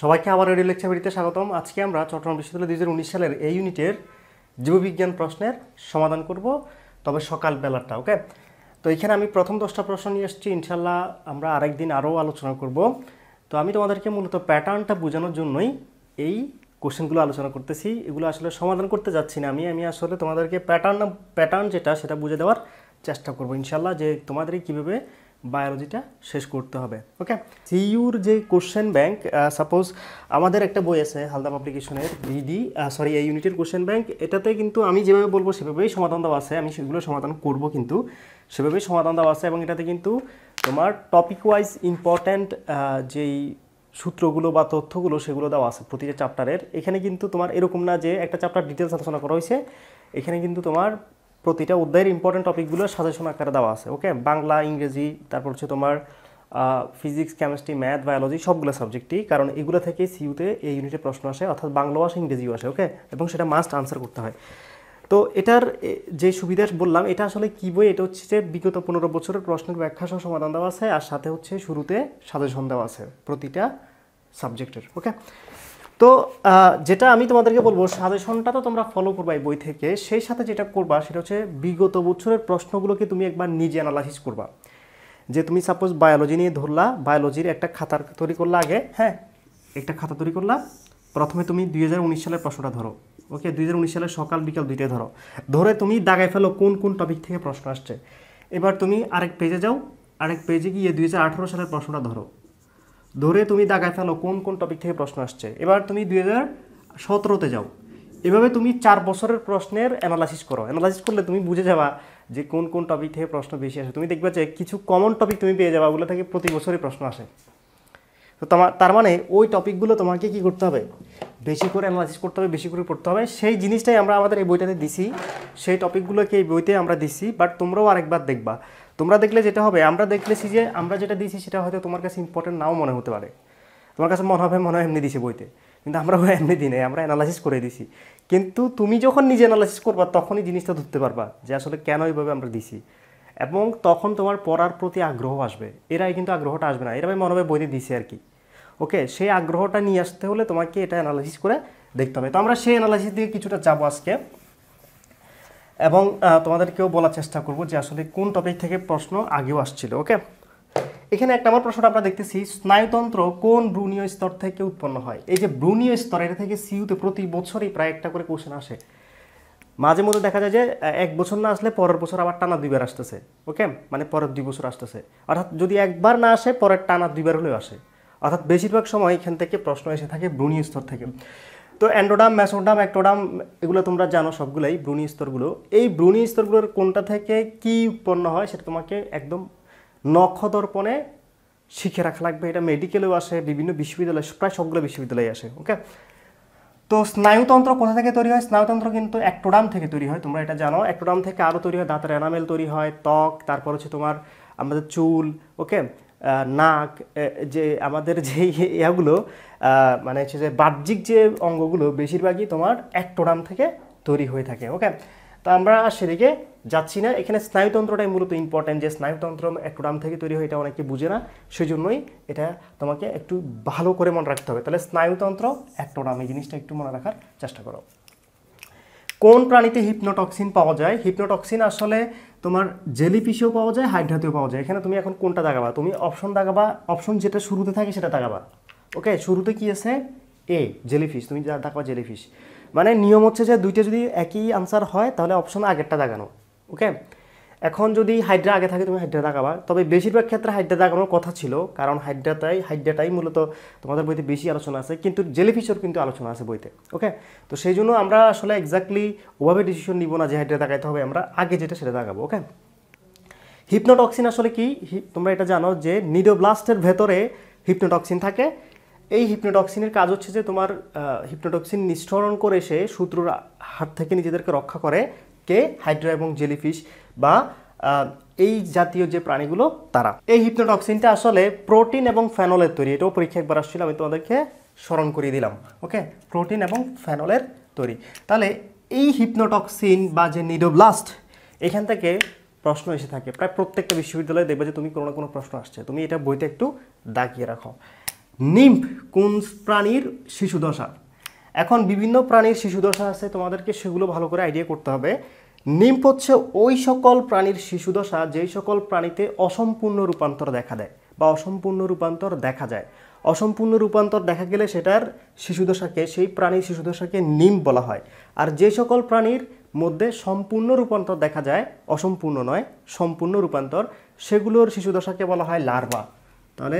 সবাইকে আবার radio lecture ভিডিওতে স্বাগতম আজকে আমরা চট্টগ্রাম বিশ্ববিদ্যালয় দুই হাজার সালের এই ইউনিটের জীববিজ্ঞান প্রশ্নের সমাধান করব তবে সকাল বেলাটা ওকে তো এখানে আমি প্রথম দশটা প্রশ্ন নিয়ে এসেছি ইনশাল্লাহ আমরা আরেকদিন আরও আলোচনা করব তো আমি তোমাদেরকে মূলত প্যাটার্নটা বোঝানোর জন্যই এই কোশ্চেনগুলো আলোচনা করতেছি এগুলো আসলে সমাধান করতে যাচ্ছি না আমি আমি আসলে তোমাদেরকে প্যাটার্ন প্যাটার্ন যেটা সেটা বুঝে দেওয়ার চেষ্টা করব ইনশাল্লাহ যে তোমাদেরই কীভাবে বায়োলজিটা শেষ করতে হবে ওকে সিইউর যে কোশ্চেন ব্যাংক সাপোজ আমাদের একটা বই আছে হালদা পাবলিকেশনের বিডি সরি এই ইউনিটের কোশ্চেন ব্যাংক এটাতে কিন্তু আমি যেভাবে বলবো সেভাবেই সমাধান দেওয়া আছে আমি সেগুলো সমাধান করব কিন্তু সেভাবেই সমাধান দেওয়া আছে এবং এটাতে কিন্তু তোমার টপিক ওয়াইজ ইম্পর্ট্যান্ট যেই সূত্রগুলো বা তথ্যগুলো সেগুলো দেওয়া আছে প্রতিটা চ্যাপ্টারের এখানে কিন্তু তোমার এরকম না যে একটা চ্যাপ্টার ডিটেলস আলোচনা করা হয়েছে এখানে কিন্তু তোমার প্রতিটা অধ্যায়ের ইম্পর্টেন্ট টপিকগুলো সাজেশন আকারে দেওয়া আছে ওকে বাংলা ইংরেজি তারপর হচ্ছে তোমার ফিজিক্স কেমিস্ট্রি ম্যাথ বায়োলজি সবগুলো সাবজেক্টই কারণ এগুলো থেকেই সিউতে এই ইউনিটে প্রশ্ন আসে অর্থাৎ বাংলাও আসে ইংরেজিও আসে ওকে এবং সেটা মাস্ট আনসার করতে হয় তো এটার যে সুবিধা বললাম এটা আসলে কী বই এটা হচ্ছে যে বিগত পনেরো বছরের প্রশ্নের ব্যাখ্যা সহ সমাধান দেওয়া আছে আর সাথে হচ্ছে শুরুতে সাজেশন দেওয়া আছে প্রতিটা সাবজেক্টের ওকে তো যেটা আমি তোমাদেরকে বলবো সাজেশনটা তো তোমরা ফলো করবা এই বই থেকে সেই সাথে যেটা করবা সেটা হচ্ছে বিগত বছরের প্রশ্নগুলোকে তুমি একবার নিজে অ্যানালাইসিস করবা যে তুমি সাপোজ বায়োলজি নিয়ে ধরলা বায়োলজির একটা খাতা তৈরি করলা আগে হ্যাঁ একটা খাতা তৈরি করলা প্রথমে তুমি দুই সালের প্রশ্নটা ধরো ওকে দুই সালের সকাল বিকাল দুইটাই ধরো ধরে তুমি দাগায় ফেলো কোন কোন টপিক থেকে প্রশ্ন আসছে এবার তুমি আরেক পেজে যাও আরেক পেজে গিয়ে দুই সালের প্রশ্নটা ধরো ধরে তুমি দাগায় ফেলো কোন কোন টপিক থেকে প্রশ্ন আসছে এবার তুমি দুই হাজার সতেরোতে যাও এভাবে তুমি চার বছরের প্রশ্নের অ্যানালাইসিস করো অ্যানালাইসিস করলে তুমি বুঝে যাবা যে কোন কোন টপিক থেকে প্রশ্ন বেশি আসে তুমি দেখবে যে কিছু কমন টপিক তুমি পেয়ে যাবা ওগুলো থেকে প্রতি বছরই প্রশ্ন আসে তো তোমার তার মানে ওই টপিকগুলো তোমাকে কি করতে হবে বেশি করে অ্যানালাইসিস করতে হবে বেশি করে পড়তে হবে সেই জিনিসটাই আমরা আমাদের এই বইটাতে দিছি সেই টপিকগুলোকে এই বইতে আমরা দিছি বাট তোমরাও আরেকবার দেখবা তোমরা দেখলে যেটা হবে আমরা দেখলেছি যে আমরা যেটা দিয়েছি সেটা হয়তো তোমার কাছে ইম্পর্টেন্ট নাও মনে হতে পারে তোমার কাছে মনে হবে মনে হয় এমনি দিছে বইতে কিন্তু আমরা এমনি দিই আমরা অ্যানালাইসিস করে দিছি কিন্তু তুমি যখন নিজে অ্যানালাইসিস করবা তখনই জিনিসটা ধরতে পারবা যে আসলে কেন এইভাবে আমরা দিছি এবং তখন তোমার পড়ার প্রতি আগ্রহ আসবে এরাই কিন্তু আগ্রহটা আসবে না এরাই মনে হবে বইতে দিছে আর কি ওকে সেই আগ্রহটা নিয়ে আসতে হলে তোমাকে এটা অ্যানালাইসিস করে দেখতে হবে তো আমরা সেই অ্যানালাইসিস দিয়ে কিছুটা যাবো আজকে এবং তোমাদেরকেও বলার চেষ্টা করব যে আসলে কোন টপিক থেকে প্রশ্ন আগেও আসছিল ওকে এখানে একটা আমার প্রশ্নটা আমরা দেখতেছি স্নায়ুতন্ত্র কোন ব্রুনীয় স্তর থেকে উৎপন্ন হয় এই যে ব্রুনীয় স্তর এটা থেকে সিউতে প্রতি বছরই প্রায় একটা করে কোশ্চেন আসে মাঝে মধ্যে দেখা যায় যে এক বছর না আসলে পরের বছর আবার টানা দুইবার আসতেছে ওকে মানে পরের দুই বছর আসতেছে অর্থাৎ যদি একবার না আসে পরের টানা দুইবার হলেও আসে অর্থাৎ বেশিরভাগ সময় এখান থেকে প্রশ্ন এসে থাকে ব্রুনীয় স্তর থেকে তো অ্যান্ডোডাম ম্যাসোডাম অ্যাক্টোডাম এগুলো তোমরা জানো সবগুলোই ব্রুনি স্তরগুলো এই ব্রুনি স্তরগুলোর কোনটা থেকে কি উৎপন্ন হয় সেটা তোমাকে একদম নক্ষদর্পণে শিখে রাখা লাগবে এটা মেডিকেলেও আসে বিভিন্ন বিশ্ববিদ্যালয় প্রায় সবগুলো বিশ্ববিদ্যালয়ে আসে ওকে তো স্নায়ুতন্ত্র কোথা থেকে তৈরি হয় স্নায়ুতন্ত্র কিন্তু অ্যাক্টোডাম থেকে তৈরি হয় তোমরা এটা জানো অ্যাক্টোডাম থেকে আরও তৈরি হয় দাঁতের এনামেল তৈরি হয় ত্বক তারপর হচ্ছে তোমার আমাদের চুল ওকে নাক যে আমাদের যে ইয়াগুলো মানে হচ্ছে যে বাহ্যিক যে অঙ্গগুলো বেশিরভাগই তোমার অ্যাক্টোডাম থেকে তৈরি হয়ে থাকে ওকে তা আমরা সেদিকে যাচ্ছি না এখানে স্নায়ুতন্ত্রটাই মূলত ইম্পর্ট্যান্ট যে স্নায়ুতন্ত্র অ্যাক্টোডাম থেকে তৈরি হয় এটা অনেকে বুঝে না সেই জন্যই এটা তোমাকে একটু ভালো করে মনে রাখতে হবে তাহলে স্নায়ুতন্ত্র অ্যাক্টোডাম এই জিনিসটা একটু মনে রাখার চেষ্টা করো কোন প্রাণীতে হিপনোটক্সিন পাওয়া যায় হিপনোটক্সিন আসলে তোমার জেলিফিশেও পাওয়া যায় হাইড্রাতেও পাওয়া যায় এখানে তুমি এখন কোনটা দাগাবা তুমি অপশন দাগাবা অপশন যেটা শুরুতে থাকে সেটা দাগাবা ওকে শুরুতে কি আছে এ জেলিফিশ তুমি যা দাগাবা জেলিফিশ মানে নিয়ম হচ্ছে যে দুইটা যদি একই আনসার হয় তাহলে অপশন আগেরটা দাগানো ওকে এখন যদি হাইড্রা আগে থাকে তুমি হাইড্রা দাগাবা তবে বেশিরভাগ ক্ষেত্রে হাইড্রা দাগানোর কথা ছিল কারণ হাইড্রাটাই হাইড্রাটাই মূলত তোমাদের বইতে বেশি আলোচনা আছে কিন্তু জেলিফিশের কিন্তু আলোচনা আছে বইতে ওকে তো সেই জন্য আমরা আসলে এক্স্যাক্টলি ওভাবে ডিসিশন নিব না যে হাইড্রা দাগাইতে হবে আমরা আগে যেটা সেটা দেখাবো ওকে হিপনোটক্সিন আসলে কি তোমরা এটা জানো যে নিডোব্লাস্টের ভেতরে হিপনোটক্সিন থাকে এই হিপনোটক্সিনের কাজ হচ্ছে যে তোমার হিপনোটক্সিন নিঃসরণ করে সে শত্রুর হাত থেকে নিজেদেরকে রক্ষা করে কে হাইড্রা এবং জেলিফিশ বা এই জাতীয় যে প্রাণীগুলো তারা এই হিপনোটক্সিনটা আসলে প্রোটিন এবং ফ্যানলের তৈরি এটাও পরীক্ষা একবার আসছিল আমি তোমাদেরকে স্মরণ করিয়ে দিলাম ওকে প্রোটিন এবং ফ্যানলের তৈরি তাহলে এই হিপনোটক্সিন বা যে নিডোব্লাস্ট এখান থেকে প্রশ্ন এসে থাকে প্রায় প্রত্যেকটা বিশ্ববিদ্যালয়ে দেখবে যে তুমি কোনো না কোনো প্রশ্ন আসছে তুমি এটা বইতে একটু দাগিয়ে রাখো নিম্ফ কোন প্রাণীর শিশুদশা এখন বিভিন্ন প্রাণীর শিশু দশা আছে তোমাদেরকে সেগুলো ভালো করে আইডিয়া করতে হবে নিম্প হচ্ছে ওই সকল প্রাণীর শিশু দশা যেই সকল প্রাণীতে অসম্পূর্ণ রূপান্তর দেখা দেয় বা অসম্পূর্ণ রূপান্তর দেখা যায় অসম্পূর্ণ রূপান্তর দেখা গেলে সেটার শিশুদশাকে সেই প্রাণীর শিশুদশাকে নিম বলা হয় আর যে সকল প্রাণীর মধ্যে সম্পূর্ণ রূপান্তর দেখা যায় অসম্পূর্ণ নয় সম্পূর্ণ রূপান্তর সেগুলোর শিশুদশাকে বলা হয় লার্ভা তাহলে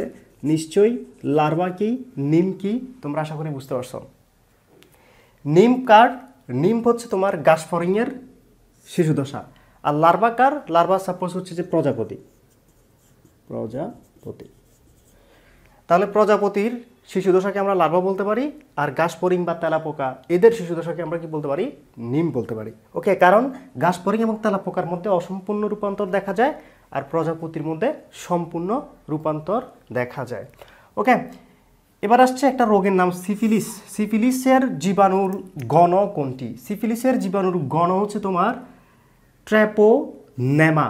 নিশ্চয়ই লার্ভা কি নিম কি তোমরা আশা করি বুঝতে পারছো নিম কার নিম হচ্ছে তোমার গাছফরিংয়ের শিশু দশা আর লার্ভা কার লার্ভা সাপোজ হচ্ছে যে প্রজাপতি প্রজাপতি তাহলে প্রজাপতির শিশু দশাকে আমরা লার্ভা বলতে পারি আর ফরিং বা তেলাপোকা এদের শিশু দশাকে আমরা কি বলতে পারি নিম বলতে পারি ওকে কারণ গাছ ফরিং এবং তেলাপোকার মধ্যে অসম্পূর্ণ রূপান্তর দেখা যায় আর প্রজাপতির মধ্যে সম্পূর্ণ রূপান্তর দেখা যায় ওকে এবার আসছে একটা রোগের নাম সিফিলিস সিফিলিসের জীবাণুর গণ কোনটি সিফিলিসের জীবাণুর গণ হচ্ছে তোমার ট্র্যাপো নেমা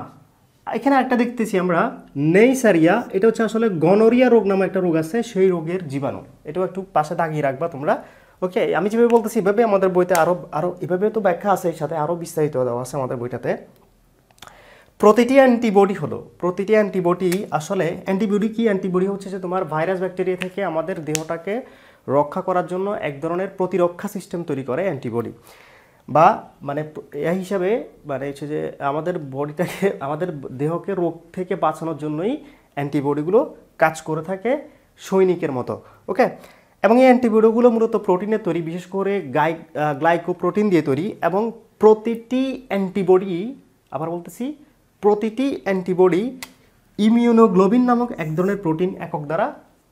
এখানে একটা দেখতেছি আমরা নেইসারিয়া এটা হচ্ছে আসলে গনোরিয়া রোগ নামে একটা রোগ আছে সেই রোগের জীবাণু এটাও একটু পাশে দাগিয়ে রাখবা তোমরা ওকে আমি যেভাবে বলতেছি এভাবে আমাদের বইতে আরও আরও এভাবে তো ব্যাখ্যা আছে এর সাথে আরও বিস্তারিত দেওয়া আছে আমাদের বইটাতে প্রতিটি অ্যান্টিবডি হলো প্রতিটি অ্যান্টিবডি আসলে অ্যান্টিবডি কি অ্যান্টিবডি হচ্ছে যে তোমার ভাইরাস ব্যাকটেরিয়া থেকে আমাদের দেহটাকে রক্ষা করার জন্য এক ধরনের প্রতিরক্ষা সিস্টেম তৈরি করে অ্যান্টিবডি বা মানে এই হিসাবে মানে হচ্ছে যে আমাদের বডিটাকে আমাদের দেহকে রোগ থেকে বাঁচানোর জন্যই অ্যান্টিবডিগুলো কাজ করে থাকে সৈনিকের মতো ওকে এবং এই অ্যান্টিবডিগুলো মূলত প্রোটিনে তৈরি বিশেষ করে গাই গ্লাইকোপ্রোটিন দিয়ে তৈরি এবং প্রতিটি অ্যান্টিবডি আবার বলতেছি প্রতিটি অ্যান্টিবডি ইমিউনোগ্লোবিন নামক এক ধরনের প্রোটিন একক দ্বারা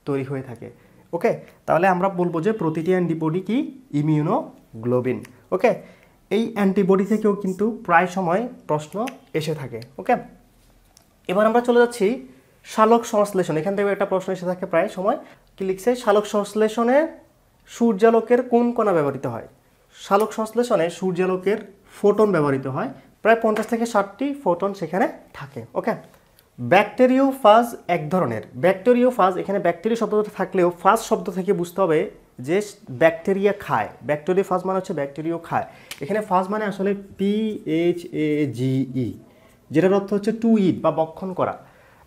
তৈরি হয়ে থাকে ওকে তাহলে আমরা বলবো যে প্রতিটি অ্যান্টিবডি কি ইমিউনোগ্লোবিন ওকে এই অ্যান্টিবডি থেকেও কিন্তু প্রায় সময় প্রশ্ন এসে থাকে ওকে এবার আমরা চলে যাচ্ছি শালক সংশ্লেষণ এখান থেকে একটা প্রশ্ন এসে থাকে প্রায় সময় কি লিখছে শালক সংশ্লেষণে সূর্যালোকের কোন কণা ব্যবহৃত হয় শালক সংশ্লেষণে সূর্যালোকের ফোটন ব্যবহৃত হয় প্রায় পঞ্চাশ থেকে ষাটটি ফোটন সেখানে থাকে ওকে ব্যাকটেরিও ফাজ এক ধরনের ব্যাকটেরিও ফাজ এখানে ব্যাকটেরিয়া শব্দটা থাকলেও ফাজ শব্দ থেকে বুঝতে হবে যে ব্যাকটেরিয়া খায় ব্যাকটেরিয়া ফাজ মানে হচ্ছে ব্যাকটেরিও খায় এখানে ফাজ মানে আসলে পি এইচ এ জিই যেটার অর্থ হচ্ছে টু ইট বা বক্ষণ করা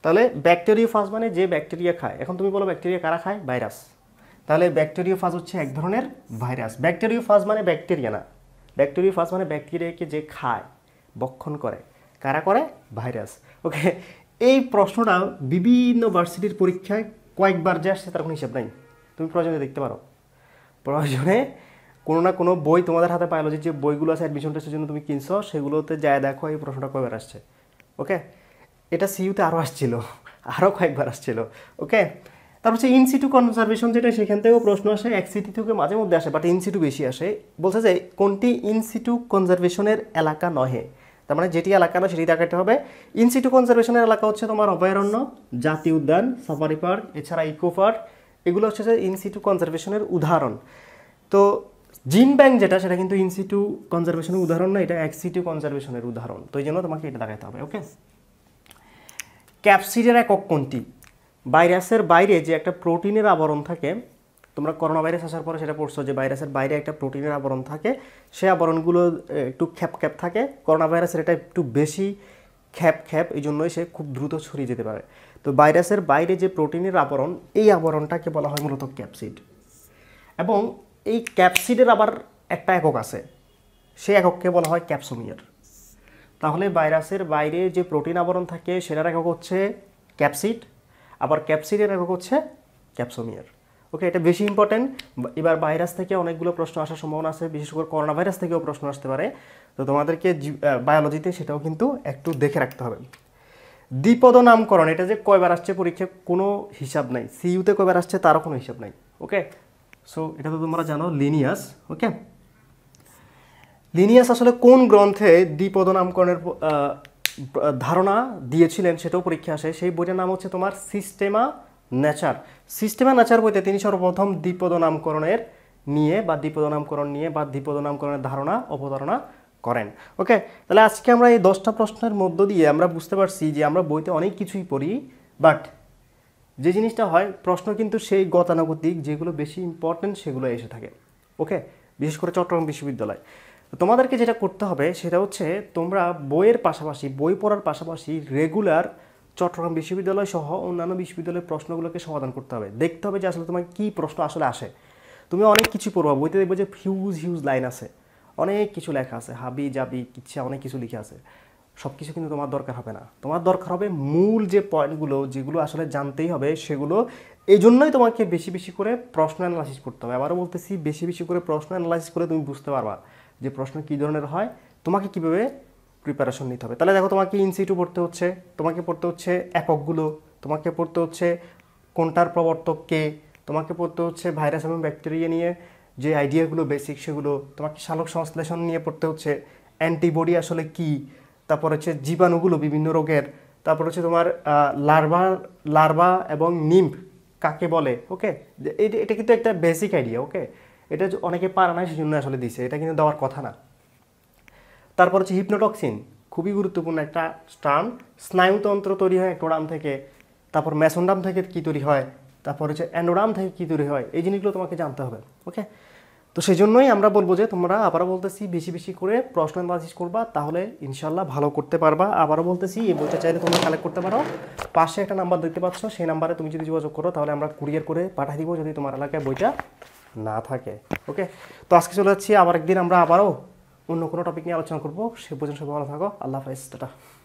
তাহলে ব্যাকটেরিয়া ফাজ মানে যে ব্যাকটেরিয়া খায় এখন তুমি বলো ব্যাকটেরিয়া কারা খায় ভাইরাস তাহলে ব্যাকটেরিয়া ফাজ হচ্ছে এক ধরনের ভাইরাস ব্যাকটেরিয়া ফাজ মানে ব্যাকটেরিয়া না ব্যাকটেরিয়া ফাজ মানে ব্যাকটেরিয়াকে যে খায় বক্ষণ করে কারা করে ভাইরাস ওকে এই প্রশ্নটা বিভিন্ন ভার্সিটির পরীক্ষায় কয়েকবার যে আসছে তার কোনো হিসাব নাই তুমি প্রয়োজনে দেখতে পারো প্রয়োজনে কোনো না কোনো বই তোমাদের হাতে পাইলো যে বইগুলো আছে অ্যাডমিশন টেস্টের জন্য তুমি কিনছো সেগুলোতে যায় দেখো এই প্রশ্নটা কয়বার আসছে ওকে এটা সিইউতে আরও আসছিল আরও কয়েকবার আসছিল ওকে তারপর হচ্ছে ইনসিটু কনজারভেশন যেটা সেখান থেকেও প্রশ্ন আসে এক্সিটি থেকে মাঝে মধ্যে আসে বাট ইনসিটু বেশি আসে বলছে যে কোনটি ইনসিটু কনজারভেশনের এলাকা নহে তার মানে যেটি এলাকা নয় সেটি দেখাতে হবে ইনসিটু কনজারভেশনের এলাকা হচ্ছে তোমার অভয়ারণ্য জাতীয় উদ্যান সাফারি পার্ক এছাড়া ইকো পার্ক এগুলো হচ্ছে যে ইনসিটু কনজারভেশনের উদাহরণ তো জিন ব্যাংক যেটা সেটা কিন্তু ইনসিটু কনজারভেশনের উদাহরণ না এটা এক্সিটিউ কনজারভেশনের উদাহরণ তো এই জন্য তোমাকে এটা দেখাতে হবে ওকে ক্যাপসিডের একক কোনটি ভাইরাসের বাইরে যে একটা প্রোটিনের আবরণ থাকে তোমরা করোনা ভাইরাস আসার পরে সেটা পড়ছো যে ভাইরাসের বাইরে একটা প্রোটিনের আবরণ থাকে সে আবরণগুলো একটু খ্যাপ খ্যাপ থাকে করোনা ভাইরাসের এটা একটু বেশি খ্যাপ খ্যাপ এই জন্যই সে খুব দ্রুত ছড়িয়ে যেতে পারে তো ভাইরাসের বাইরে যে প্রোটিনের আবরণ এই আবরণটাকে বলা হয় মূলত ক্যাপসিড এবং এই ক্যাপসিডের আবার একটা একক আছে সেই একককে বলা হয় ক্যাপসোমিয়ার তাহলে ভাইরাসের বাইরে যে প্রোটিন আবরণ থাকে সেটার একক হচ্ছে ক্যাপসিড আবার ক্যাপসিরিয়ার এবং হচ্ছে ক্যাপসোমিয়ার ওকে এটা বেশি ইম্পর্টেন্ট এবার ভাইরাস থেকে অনেকগুলো প্রশ্ন আসার সম্ভাবনা আছে বিশেষ করে করোনা ভাইরাস থেকেও প্রশ্ন আসতে পারে তো তোমাদেরকে বায়োলজিতে সেটাও কিন্তু একটু দেখে রাখতে হবে দ্বিপদ নামকরণ এটা যে কয়বার আসছে পরীক্ষা কোনো হিসাব নাই সিইউতে কয়বার আসছে তারও কোনো হিসাব নাই ওকে সো এটা তো তোমরা জানো লিনিয়াস ওকে লিনিয়াস আসলে কোন গ্রন্থে দ্বিপদ নামকরণের ধারণা দিয়েছিলেন সেটাও পরীক্ষা আসে সেই বইটার নাম হচ্ছে তোমার সিস্টেমা নেচার সিস্টেমা নেচার বইতে তিনি সর্বপ্রথম দ্বিপদ নামকরণের নিয়ে বা দ্বিপদ নামকরণ নিয়ে বা দ্বিপদ নামকরণের ধারণা অবতারণা করেন ওকে তাহলে আজকে আমরা এই দশটা প্রশ্নের মধ্য দিয়ে আমরা বুঝতে পারছি যে আমরা বইতে অনেক কিছুই পড়ি বাট যে জিনিসটা হয় প্রশ্ন কিন্তু সেই গতানুগতিক যেগুলো বেশি ইম্পর্টেন্ট সেগুলো এসে থাকে ওকে বিশেষ করে চট্টগ্রাম বিশ্ববিদ্যালয় তোমাদেরকে যেটা করতে হবে সেটা হচ্ছে তোমরা বইয়ের পাশাপাশি বই পড়ার পাশাপাশি রেগুলার চট্টগ্রাম বিশ্ববিদ্যালয় সহ অন্যান্য বিশ্ববিদ্যালয়ের প্রশ্নগুলোকে সমাধান করতে হবে দেখতে হবে যে আসলে তোমার কী প্রশ্ন আসলে আসে তুমি অনেক কিছু পড়বা বইতে দেখবে যে হিউজ হিউজ লাইন আছে অনেক কিছু লেখা আছে হাবি জাবি কিচ্ছা অনেক কিছু লিখে আছে সব কিছু কিন্তু তোমার দরকার হবে না তোমার দরকার হবে মূল যে পয়েন্টগুলো যেগুলো আসলে জানতেই হবে সেগুলো এই জন্যই তোমাকে বেশি বেশি করে প্রশ্ন অ্যানালাইসিস করতে হবে আবারও বলতেছি বেশি বেশি করে প্রশ্ন অ্যানালাইসিস করে তুমি বুঝতে পারবা যে প্রশ্ন কী ধরনের হয় তোমাকে কীভাবে প্রিপারেশন নিতে হবে তাহলে দেখো তোমাকে ইনসিটু পড়তে হচ্ছে তোমাকে পড়তে হচ্ছে এককগুলো তোমাকে পড়তে হচ্ছে কোনটার প্রবর্তক কে তোমাকে পড়তে হচ্ছে ভাইরাস এবং ব্যাকটেরিয়া নিয়ে যে আইডিয়াগুলো বেসিক সেগুলো তোমাকে সালোক সংশ্লেষণ নিয়ে পড়তে হচ্ছে অ্যান্টিবডি আসলে কি তারপর হচ্ছে জীবাণুগুলো বিভিন্ন রোগের তারপর হচ্ছে তোমার লার্ভা লার্ভা এবং নিম্প কাকে বলে ওকে এটা কিন্তু একটা বেসিক আইডিয়া ওকে এটা অনেকে পারে না সেজন্য আসলে দিছে এটা কিন্তু দেওয়ার কথা না তারপর হচ্ছে হিপনোটক্সিন খুবই গুরুত্বপূর্ণ একটা স্টার্ম স্নায়ুতন্ত্র তৈরি হয় একটোডাম থেকে তারপর ম্যাসনডাম থেকে কী তৈরি হয় তারপর হচ্ছে অ্যান্ডোডাম থেকে কী তৈরি হয় এই জিনিসগুলো তোমাকে জানতে হবে ওকে তো সেই জন্যই আমরা বলবো যে তোমরা আবারও বলতেছি বেশি বেশি করে প্রশ্ন বাসিস করবা তাহলে ইনশাল্লাহ ভালো করতে পারবা আবারও বলতেছি এই বইটা চাইলে তোমরা কালেক্ট করতে পারো পাশে একটা নাম্বার দেখতে পাচ্ছ সেই নাম্বারে তুমি যদি যোগাযোগ করো তাহলে আমরা কুরিয়ার করে পাঠিয়ে দিব যদি তোমার এলাকায় বইটা না থাকে ওকে তো আজকে চলে যাচ্ছি আবার একদিন আমরা আবারও অন্য কোনো টপিক নিয়ে আলোচনা করবো সে পর্যন্ত সবাই ভালো থাকো আল্লাহ হাফেজ টাটা